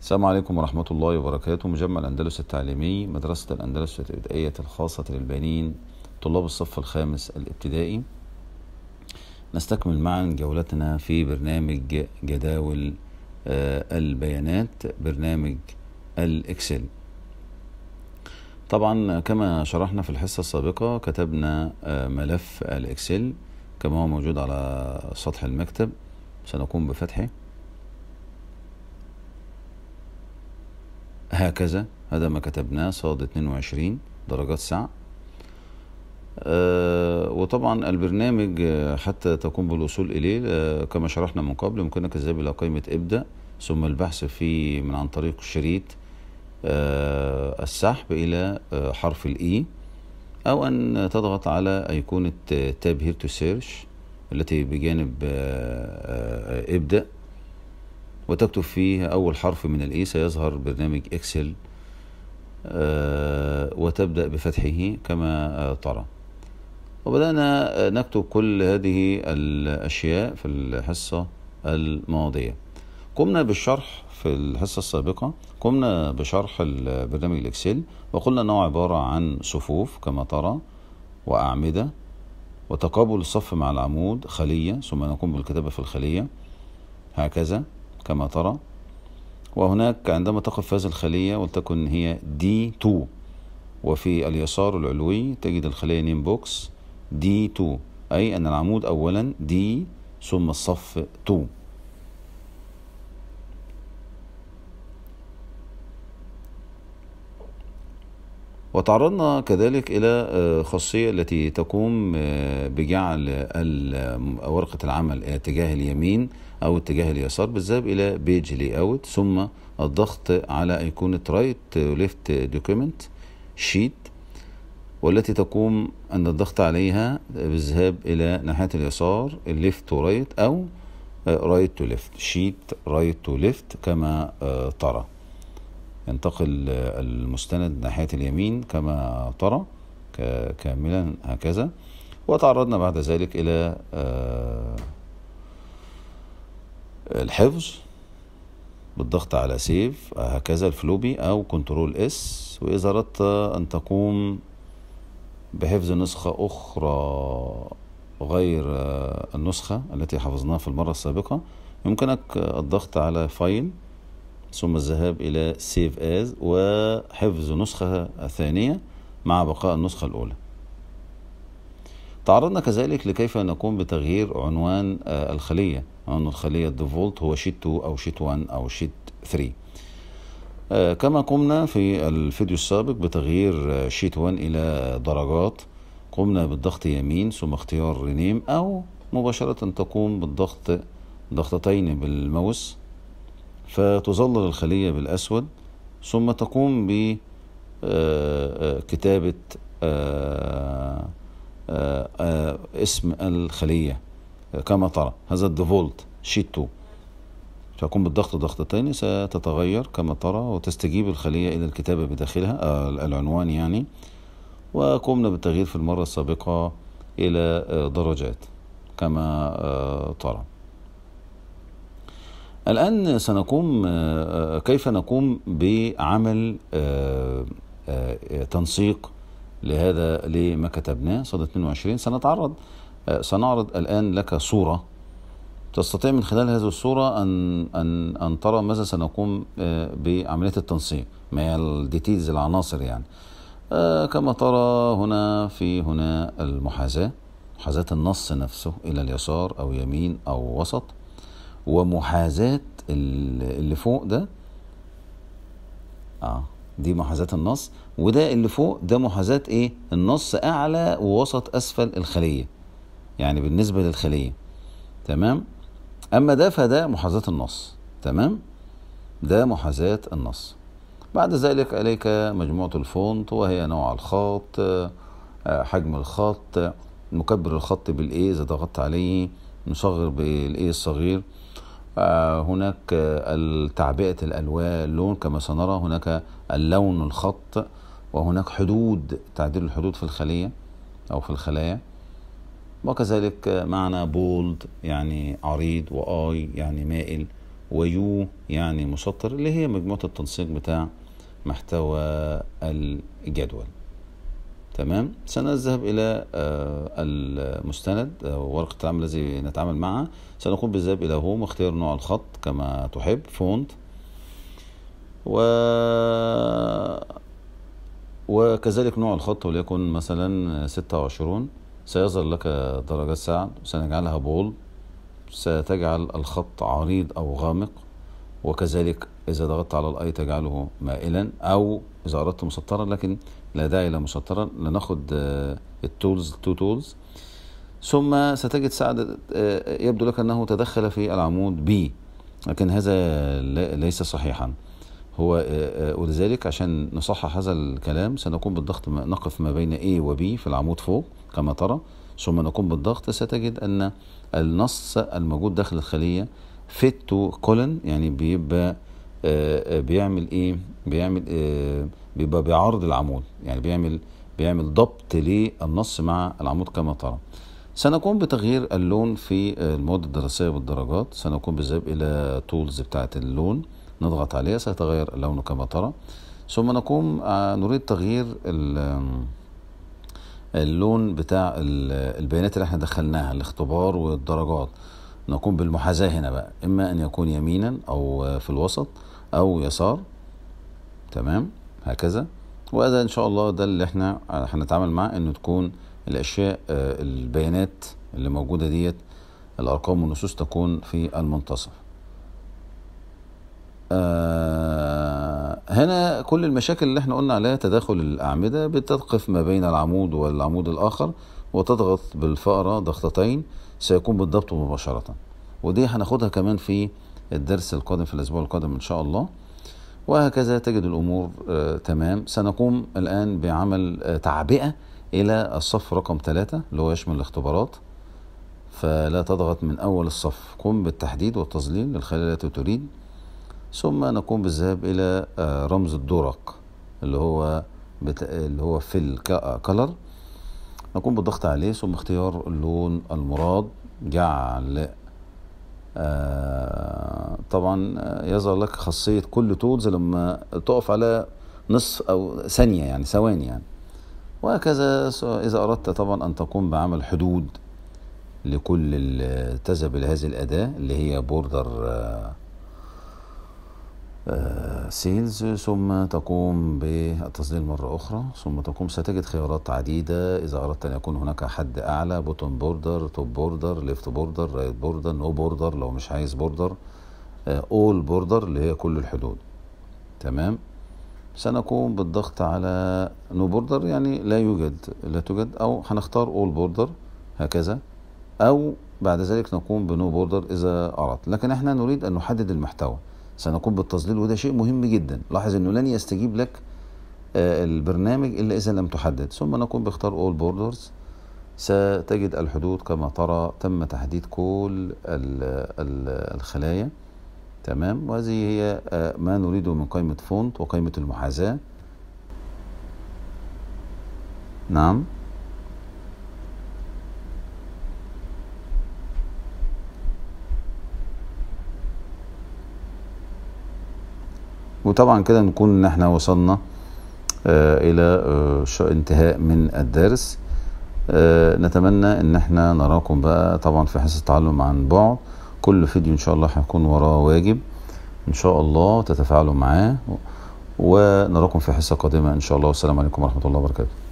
السلام عليكم ورحمة الله وبركاته مجمع الأندلس التعليمي مدرسة الأندلس الابتدائية الخاصة للبنين طلاب الصف الخامس الابتدائي نستكمل معا جولتنا في برنامج جداول آه، البيانات برنامج الإكسل طبعا كما شرحنا في الحصة السابقة كتبنا آه، ملف الإكسل كما هو موجود على سطح المكتب سنقوم بفتحه هكذا هذا ما كتبناه صاد 22 درجات ساعة آه، وطبعا البرنامج آه، حتى تقوم بالوصول إليه آه، كما شرحنا من قبل يمكنك الذهاب إلى قائمة إبدأ ثم البحث في من عن طريق شريط السحب إلى حرف الإي e، أو أن تضغط على أيقونة تاب هير تو سيرش التي بجانب إبدأ وتكتب فيه أول حرف من الإي سيظهر برنامج إكسل آه، وتبدأ بفتحه كما آه، ترى وبدأنا آه، نكتب كل هذه الأشياء في الحصة الماضية قمنا بالشرح في الحصة السابقة قمنا بشرح برنامج الإكسل وقلنا أنه عبارة عن صفوف كما ترى وأعمدة وتقابل الصف مع العمود خلية ثم نقوم بالكتابة في الخلية هكذا كما ترى وهناك عندما تقف هذه الخلية ولتكن هي d 2 وفي اليسار العلوي تجد الخلية نيم بوكس d 2 أي أن العمود أولا D ثم الصف 2 وتعرضنا كذلك إلى آه، خاصية التي تقوم آه، بجعل آه، ورقة العمل اتجاه اليمين أو اتجاه اليسار بالذهاب إلى بيج لي أوت ثم الضغط على أيقونة رايت ليفت دوكيمنت شيت والتي تقوم أن الضغط عليها بالذهاب إلى ناحية اليسار ليفت ورايت رايت أو رايت تو ليفت شيت رايت تو ليفت كما ترى ينتقل المستند ناحية اليمين كما ترى كاملا هكذا وتعرضنا بعد ذلك إلى آه، الحفظ بالضغط على سيف هكذا الفلوبي أو كنترول اس وإذا أردت أن تقوم بحفظ نسخة أخرى غير آه، النسخة التي حفظناها في المرة السابقة يمكنك الضغط على فايل ثم الذهاب إلى سيف آز وحفظ نسخة الثانية مع بقاء النسخة الأولى تعرضنا كذلك لكيف نقوم بتغيير عنوان آه، الخلية عنوان الخلية الديفولت هو شيت 2 أو شيت 1 أو شيت 3 آه، كما قمنا في الفيديو السابق بتغيير آه، شيت 1 إلى درجات قمنا بالضغط يمين ثم اختيار رينيم أو مباشرة تقوم بالضغط ضغطتين بالماوس فتظلل الخلية بالأسود ثم تقوم بكتابة آه، آه، آه، اسم الخلية كما ترى هذا الديفولت شيت 2 تقوم بالضغط ضغطتين ستتغير كما ترى وتستجيب الخلية إلى الكتابة بداخلها العنوان يعني وقمنا بالتغيير في المرة السابقة إلى درجات كما ترى الآن سنقوم آه، آه، كيف نقوم بعمل آه، تنسيق لهذا لما كتبناه صدى 22 سنتعرض سنعرض الآن لك صورة تستطيع من خلال هذه الصورة أن أن أن ترى ماذا سنقوم بعملية التنسيق ما هي الديتيلز العناصر يعني كما ترى هنا في هنا المحاذاة محاذاة النص نفسه إلى اليسار أو يمين أو وسط ومحاذاة اللي فوق ده اه دي محاذاة النص وده اللي فوق ده محاذاة ايه النص اعلى ووسط اسفل الخلية يعني بالنسبة للخلية تمام اما ده فده محاذاة النص تمام ده محاذاة النص بعد ذلك عليك مجموعة الفونت وهي نوع الخط آه، حجم الخط مكبر الخط بالايه اذا ضغطت عليه نصغر بالايه الصغير آه، هناك تعبئة الألوان كما سنرى هناك اللون الخط وهناك حدود تعديل الحدود في الخلية أو في الخلايا وكذلك معنى بولد يعني عريض وآي يعني مائل ويو يعني مسطر اللي هي مجموعة التنسيق بتاع محتوى الجدول تمام سنذهب إلى آه، المستند آه، ورقة العمل الذي نتعامل معها سنقوم بالذهاب إلى هوم واختيار نوع الخط كما تحب فونت و وكذلك نوع الخط وليكن مثلا ستة وعشرون سيظهر لك درجة سعر سنجعلها بول ستجعل الخط عريض أو غامق وكذلك إذا ضغطت على الأي تجعله مائلا أو إذا أردت مسطرا لكن لا داعي لمسطرا لناخد التولز تو تولز ثم ستجد سعد آه، يبدو لك أنه تدخل في العمود بي لكن هذا ليس صحيحا هو آه، آه، ولذلك عشان نصحح هذا الكلام سنقوم بالضغط نقف ما بين A و B في العمود فوق كما ترى ثم نقوم بالضغط ستجد أن النص الموجود داخل الخلية فيت تو كولن يعني بيبقى آه، آه، بيعمل ايه بيعمل آه، بيبقى بيعارض العمود يعني بيعمل بيعمل ضبط للنص مع العمود كما ترى سنقوم بتغيير اللون في المواد الدراسية بالدرجات سنقوم بالذهاب إلى تولز بتاعة اللون نضغط عليها سيتغير اللون كما ترى ثم نقوم نريد تغيير اللون بتاع البيانات اللي احنا دخلناها الاختبار والدرجات نقوم بالمحاذاة هنا بقى إما أن يكون يمينا أو في الوسط أو يسار تمام هكذا وهذا إن شاء الله ده اللي إحنا هنتعامل معاه إنه تكون الأشياء آه، البيانات اللي موجودة ديت الأرقام والنصوص تكون في المنتصف آه، هنا كل المشاكل اللي احنا قلنا عليها تداخل الأعمدة بتقف ما بين العمود والعمود الآخر وتضغط بالفأرة ضغطتين سيقوم بالضبط مباشرة ودي هناخدها كمان في الدرس القادم في الأسبوع القادم إن شاء الله وهكذا تجد الأمور آه تمام سنقوم الآن بعمل آه تعبئة إلى الصف رقم ثلاثة اللي هو يشمل الاختبارات فلا تضغط من أول الصف قم بالتحديد والتظليل للخلايا التي تريد ثم نقوم بالذهاب إلى آه رمز الدرق اللي هو بت... اللي هو في الكلر نقوم بالضغط عليه ثم اختيار اللون المراد جعل آه طبعا آه، يظهر لك خاصية كل تولز لما تقف على نصف أو ثانية يعني ثواني يعني وهكذا إذا أردت طبعا أن تقوم بعمل حدود لكل تذهب لهذه الأداة اللي هي بوردر آه آه سيلز ثم تقوم بالتصدير مرة أخرى ثم تقوم ستجد خيارات عديدة إذا أردت أن يكون هناك حد أعلى بوتون بوردر توب بوردر ليفت بوردر رايت بوردر نو بوردر لو مش عايز بوردر أول بوردر اللي هي كل الحدود تمام سنقوم بالضغط على نو بوردر يعني لا يوجد لا توجد أو هنختار أول بوردر هكذا أو بعد ذلك نقوم بنو بوردر إذا أردت لكن احنا نريد أن نحدد المحتوى سنقوم بالتظليل وده شيء مهم جدا لاحظ انه لن يستجيب لك آه، البرنامج الا اذا لم تحدد ثم نقوم باختار اول بوردرز ستجد الحدود كما ترى تم تحديد كل الخلايا تمام وهذه هي آه، ما نريده من قائمة فونت وقائمة المحاذاة نعم وطبعا كده نكون ان احنا وصلنا آه، الى آه، انتهاء من الدرس آه، نتمنى ان احنا نراكم بقى طبعا في حصة تعلم عن بعد كل فيديو ان شاء الله هيكون وراه واجب ان شاء الله تتفاعلوا معاه ونراكم في حصة قادمة ان شاء الله والسلام عليكم ورحمة الله وبركاته